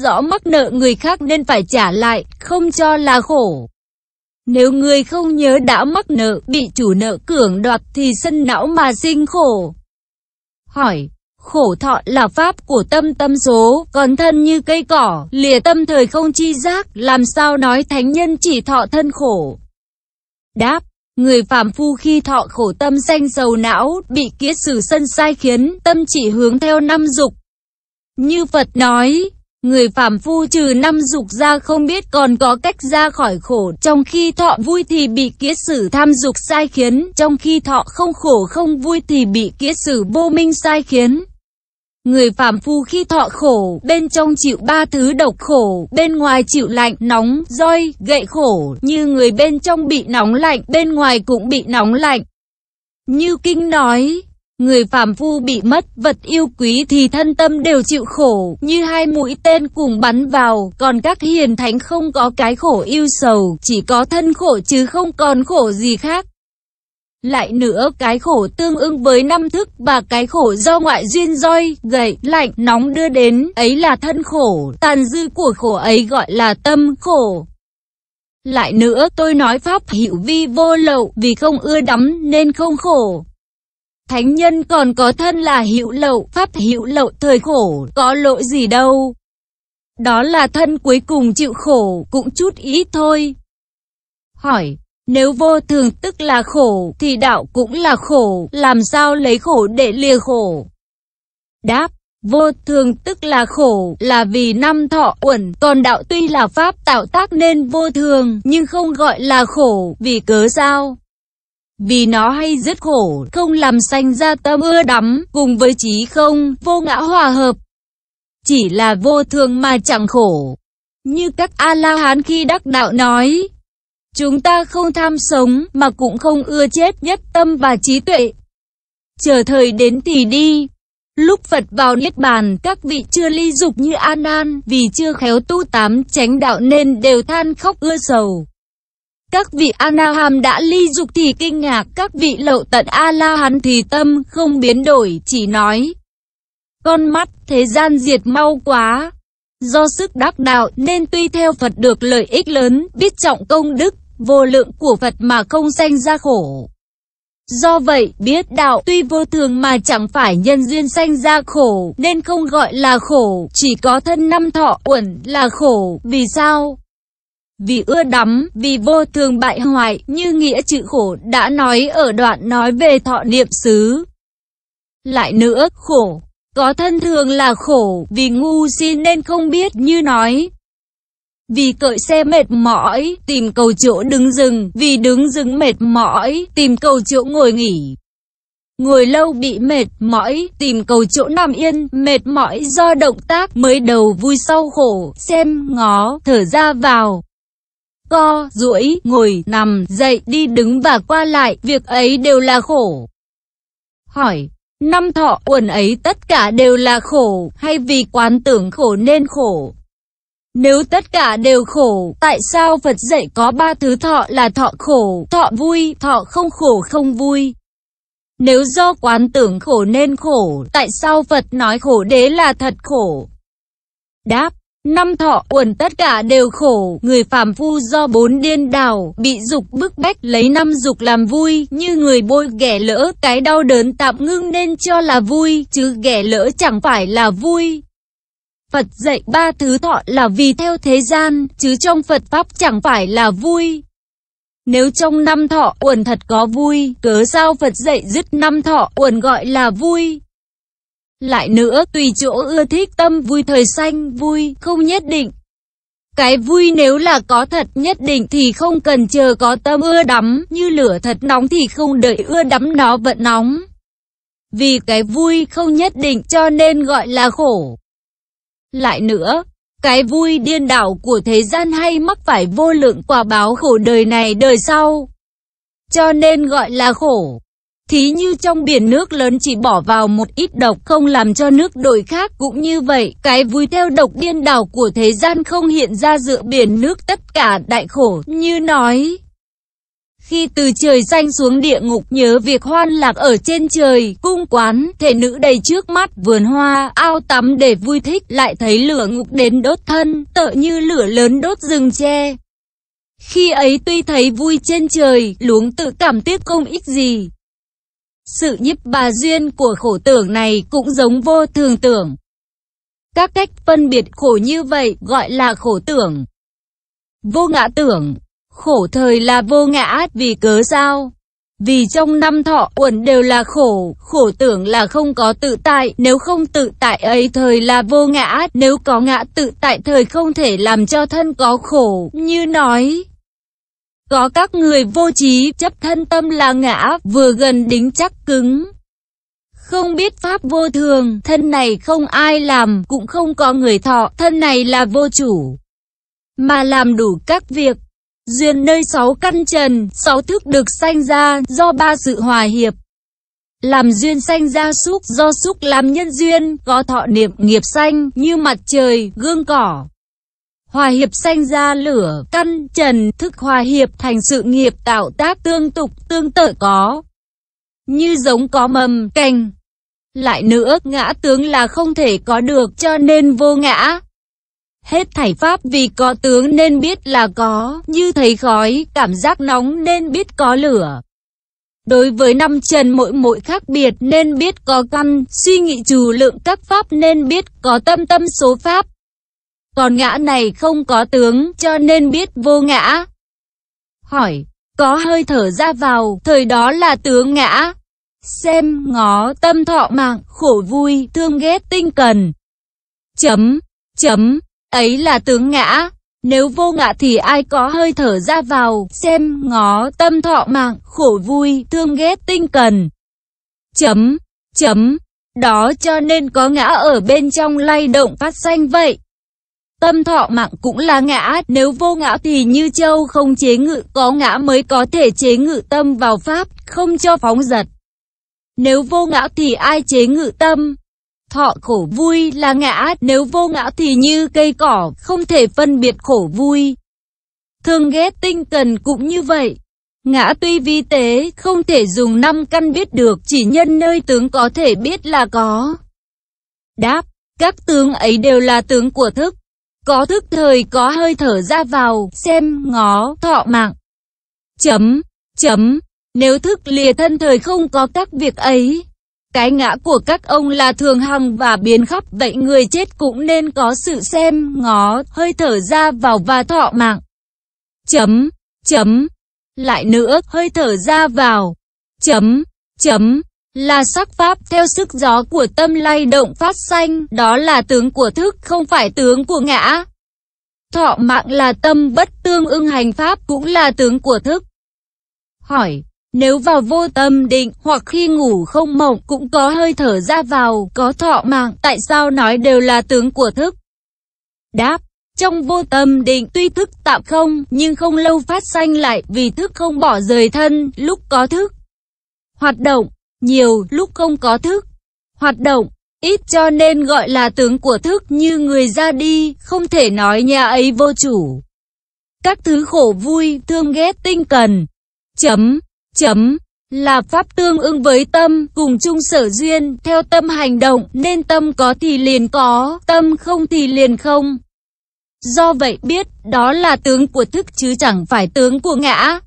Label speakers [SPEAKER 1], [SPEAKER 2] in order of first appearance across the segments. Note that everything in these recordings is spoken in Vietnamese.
[SPEAKER 1] biết rõ mắc nợ người khác nên phải trả lại, không cho là khổ. Nếu người không nhớ đã mắc nợ, bị chủ nợ cưỡng đoạt thì sân não mà sinh khổ. Hỏi, khổ thọ là pháp của tâm tâm số, còn thân như cây cỏ, lìa tâm thời không chi giác, làm sao nói thánh nhân chỉ thọ thân khổ? Đáp, người phàm phu khi thọ khổ tâm danh sầu não, bị kiết sử sân sai khiến, tâm chỉ hướng theo năm dục. Như Phật nói, Người phàm phu trừ năm dục ra không biết còn có cách ra khỏi khổ, trong khi thọ vui thì bị kiết sử tham dục sai khiến, trong khi thọ không khổ không vui thì bị kiết sử vô minh sai khiến. Người phàm phu khi thọ khổ, bên trong chịu ba thứ độc khổ, bên ngoài chịu lạnh, nóng, roi, gậy khổ, như người bên trong bị nóng lạnh, bên ngoài cũng bị nóng lạnh. Như Kinh nói, Người phàm phu bị mất vật yêu quý thì thân tâm đều chịu khổ, như hai mũi tên cùng bắn vào, còn các hiền thánh không có cái khổ yêu sầu, chỉ có thân khổ chứ không còn khổ gì khác. Lại nữa, cái khổ tương ứng với năm thức và cái khổ do ngoại duyên roi, gậy, lạnh, nóng đưa đến, ấy là thân khổ, tàn dư của khổ ấy gọi là tâm khổ. Lại nữa, tôi nói pháp hiệu vi vô lậu vì không ưa đắm nên không khổ. Thánh nhân còn có thân là hữu lậu, pháp hữu lậu thời khổ, có lỗi gì đâu. Đó là thân cuối cùng chịu khổ, cũng chút ý thôi. Hỏi, nếu vô thường tức là khổ, thì đạo cũng là khổ, làm sao lấy khổ để lìa khổ? Đáp, vô thường tức là khổ, là vì năm thọ uẩn, còn đạo tuy là pháp tạo tác nên vô thường, nhưng không gọi là khổ, vì cớ sao? vì nó hay rất khổ, không làm sanh ra tâm ưa đắm, cùng với trí không, vô ngã hòa hợp. Chỉ là vô thường mà chẳng khổ. Như các A-la-hán khi đắc đạo nói, chúng ta không tham sống mà cũng không ưa chết nhất tâm và trí tuệ. Chờ thời đến thì đi. Lúc Phật vào Niết Bàn, các vị chưa ly dục như An An, vì chưa khéo tu tám chánh đạo nên đều than khóc ưa sầu. Các vị Anaham đã ly dục thì kinh ngạc, các vị lậu tận A-la-hán thì tâm không biến đổi, chỉ nói. Con mắt thế gian diệt mau quá. Do sức đắc đạo nên tuy theo Phật được lợi ích lớn, biết trọng công đức, vô lượng của Phật mà không sanh ra khổ. Do vậy, biết đạo tuy vô thường mà chẳng phải nhân duyên sanh ra khổ, nên không gọi là khổ, chỉ có thân năm thọ uẩn là khổ. Vì sao? vì ưa đắm, vì vô thường bại hoại, như nghĩa chữ khổ đã nói ở đoạn nói về thọ niệm xứ. Lại nữa, khổ, có thân thường là khổ, vì ngu si nên không biết như nói. Vì cợi xe mệt mỏi, tìm cầu chỗ đứng dừng, vì đứng dừng mệt mỏi, tìm cầu chỗ ngồi nghỉ. Ngồi lâu bị mệt mỏi, tìm cầu chỗ nằm yên, mệt mỏi do động tác mới đầu vui sau khổ, xem ngó, thở ra vào co, duỗi, ngồi, nằm, dậy, đi đứng và qua lại, việc ấy đều là khổ. Hỏi, năm thọ uẩn ấy tất cả đều là khổ, hay vì quán tưởng khổ nên khổ? Nếu tất cả đều khổ, tại sao Phật dạy có ba thứ thọ là thọ khổ, thọ vui, thọ không khổ không vui? Nếu do quán tưởng khổ nên khổ, tại sao Phật nói khổ đế là thật khổ? Đáp Năm thọ uẩn tất cả đều khổ, người phàm phu do bốn điên đảo, bị dục bức bách lấy năm dục làm vui, như người bôi ghẻ lỡ, cái đau đớn tạm ngưng nên cho là vui, chứ ghẻ lỡ chẳng phải là vui. Phật dạy ba thứ thọ là vì theo thế gian, chứ trong Phật Pháp chẳng phải là vui. Nếu trong năm thọ uẩn thật có vui, cớ sao Phật dạy dứt năm thọ uẩn gọi là vui. Lại nữa, tùy chỗ ưa thích tâm vui thời xanh vui, không nhất định. Cái vui nếu là có thật nhất định thì không cần chờ có tâm ưa đắm, như lửa thật nóng thì không đợi ưa đắm nó vẫn nóng. Vì cái vui không nhất định cho nên gọi là khổ. Lại nữa, cái vui điên đảo của thế gian hay mắc phải vô lượng quả báo khổ đời này đời sau. Cho nên gọi là khổ. Thí như trong biển nước lớn chỉ bỏ vào một ít độc không làm cho nước đổi khác cũng như vậy. Cái vui theo độc điên đảo của thế gian không hiện ra giữa biển nước tất cả đại khổ như nói. Khi từ trời xanh xuống địa ngục nhớ việc hoan lạc ở trên trời, cung quán, thể nữ đầy trước mắt, vườn hoa, ao tắm để vui thích, lại thấy lửa ngục đến đốt thân, tợ như lửa lớn đốt rừng tre. Khi ấy tuy thấy vui trên trời, luống tự cảm tiếc không ít gì, sự nhiếp bà duyên của khổ tưởng này cũng giống vô thường tưởng. Các cách phân biệt khổ như vậy gọi là khổ tưởng. Vô ngã tưởng, khổ thời là vô ngã vì cớ sao? Vì trong năm thọ uẩn đều là khổ, khổ tưởng là không có tự tại, nếu không tự tại ấy thời là vô ngã, nếu có ngã tự tại thời không thể làm cho thân có khổ, như nói. Có các người vô trí chấp thân tâm là ngã, vừa gần đính chắc cứng. Không biết pháp vô thường, thân này không ai làm, cũng không có người thọ, thân này là vô chủ. Mà làm đủ các việc, duyên nơi sáu căn trần, sáu thức được sanh ra do ba sự hòa hiệp. Làm duyên sanh ra xúc, do xúc làm nhân duyên, có thọ niệm nghiệp sanh, như mặt trời, gương cỏ. Hòa hiệp sanh ra lửa, căn trần, thức hòa hiệp thành sự nghiệp tạo tác tương tục tương tự có. Như giống có mầm, cành. Lại nữa, ngã tướng là không thể có được cho nên vô ngã. Hết thảy pháp vì có tướng nên biết là có, như thấy khói, cảm giác nóng nên biết có lửa. Đối với năm trần mỗi mỗi khác biệt nên biết có căn, suy nghĩ trù lượng các pháp nên biết có tâm tâm số pháp còn ngã này không có tướng cho nên biết vô ngã. Hỏi, có hơi thở ra vào, thời đó là tướng ngã. Xem ngó tâm thọ mạng, khổ vui, thương ghét tinh cần. Chấm, chấm, ấy là tướng ngã. Nếu vô ngã thì ai có hơi thở ra vào, xem ngó tâm thọ mạng, khổ vui, thương ghét tinh cần. Chấm, chấm, đó cho nên có ngã ở bên trong lay động phát xanh vậy. Tâm thọ mạng cũng là ngã, nếu vô ngã thì như châu không chế ngự, có ngã mới có thể chế ngự tâm vào pháp, không cho phóng giật. Nếu vô ngã thì ai chế ngự tâm? Thọ khổ vui là ngã, nếu vô ngã thì như cây cỏ, không thể phân biệt khổ vui. Thương ghét tinh cần cũng như vậy. Ngã tuy vi tế, không thể dùng năm căn biết được, chỉ nhân nơi tướng có thể biết là có. Đáp, các tướng ấy đều là tướng của thức. Có thức thời có hơi thở ra vào, xem ngó, thọ mạng. Chấm, chấm, nếu thức lìa thân thời không có các việc ấy. Cái ngã của các ông là thường hằng và biến khắp vậy người chết cũng nên có sự xem, ngó, hơi thở ra vào và thọ mạng. Chấm, chấm, lại nữa, hơi thở ra vào. Chấm, chấm là sắc pháp theo sức gió của tâm lay động phát sanh, đó là tướng của thức, không phải tướng của ngã. Thọ mạng là tâm bất tương ưng hành pháp cũng là tướng của thức. Hỏi, nếu vào vô tâm định hoặc khi ngủ không mộng cũng có hơi thở ra vào, có thọ mạng, tại sao nói đều là tướng của thức? Đáp, trong vô tâm định tuy thức tạm không, nhưng không lâu phát sanh lại vì thức không bỏ rời thân, lúc có thức. Hoạt động, nhiều lúc không có thức, hoạt động, ít cho nên gọi là tướng của thức như người ra đi, không thể nói nhà ấy vô chủ. Các thứ khổ vui, thương ghét tinh cần, chấm, chấm, là pháp tương ứng với tâm, cùng chung sở duyên, theo tâm hành động, nên tâm có thì liền có, tâm không thì liền không. Do vậy biết, đó là tướng của thức chứ chẳng phải tướng của ngã.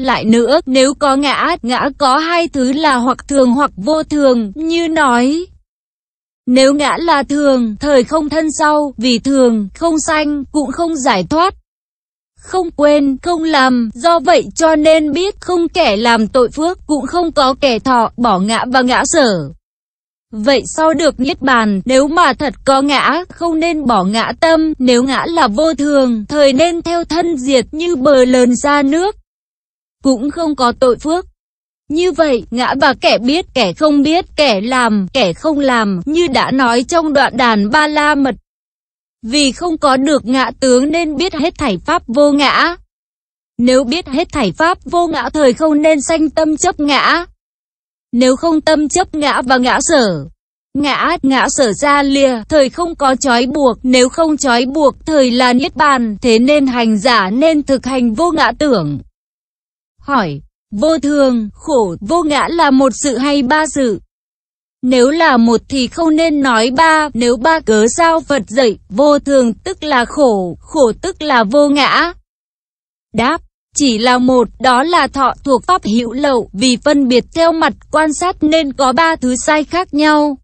[SPEAKER 1] Lại nữa, nếu có ngã, ngã có hai thứ là hoặc thường hoặc vô thường, như nói. Nếu ngã là thường, thời không thân sau, vì thường, không sanh, cũng không giải thoát. Không quên, không làm, do vậy cho nên biết không kẻ làm tội phước, cũng không có kẻ thọ, bỏ ngã và ngã sở. Vậy sau được niết bàn, nếu mà thật có ngã, không nên bỏ ngã tâm, nếu ngã là vô thường, thời nên theo thân diệt như bờ lớn ra nước cũng không có tội phước. Như vậy, ngã và kẻ biết, kẻ không biết, kẻ làm, kẻ không làm, như đã nói trong đoạn đàn ba la mật. Vì không có được ngã tướng nên biết hết thảy pháp vô ngã. Nếu biết hết thảy pháp vô ngã thời không nên sanh tâm chấp ngã. Nếu không tâm chấp ngã và ngã sở, ngã, ngã sở ra lìa, thời không có trói buộc, nếu không trói buộc, thời là niết bàn, thế nên hành giả nên thực hành vô ngã tưởng hỏi, vô thường, khổ, vô ngã là một sự hay ba sự? Nếu là một thì không nên nói ba, nếu ba cớ sao Phật dạy, vô thường tức là khổ, khổ tức là vô ngã. Đáp, chỉ là một, đó là thọ thuộc pháp hữu lậu, vì phân biệt theo mặt quan sát nên có ba thứ sai khác nhau.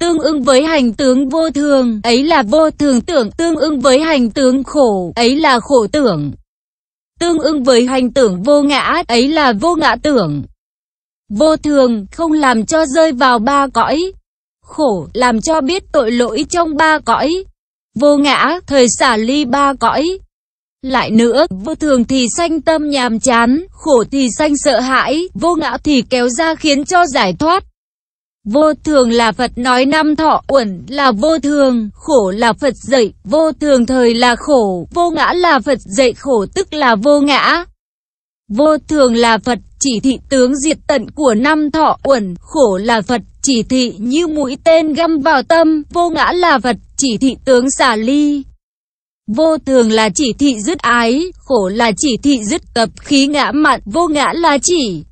[SPEAKER 1] Tương ứng với hành tướng vô thường, ấy là vô thường tưởng, tương ứng với hành tướng khổ, ấy là khổ tưởng. Tương ứng với hành tưởng vô ngã, ấy là vô ngã tưởng. Vô thường, không làm cho rơi vào ba cõi. Khổ, làm cho biết tội lỗi trong ba cõi. Vô ngã, thời xả ly ba cõi. Lại nữa, vô thường thì sanh tâm nhàm chán, khổ thì sanh sợ hãi, vô ngã thì kéo ra khiến cho giải thoát. Vô thường là Phật nói năm thọ, uẩn là vô thường, khổ là Phật dạy, vô thường thời là khổ, vô ngã là Phật dạy khổ tức là vô ngã. Vô thường là Phật chỉ thị tướng diệt tận của năm thọ, uẩn khổ là Phật chỉ thị như mũi tên găm vào tâm, vô ngã là Phật chỉ thị tướng xả ly. Vô thường là chỉ thị dứt ái, khổ là chỉ thị dứt tập khí ngã mạn, vô ngã là chỉ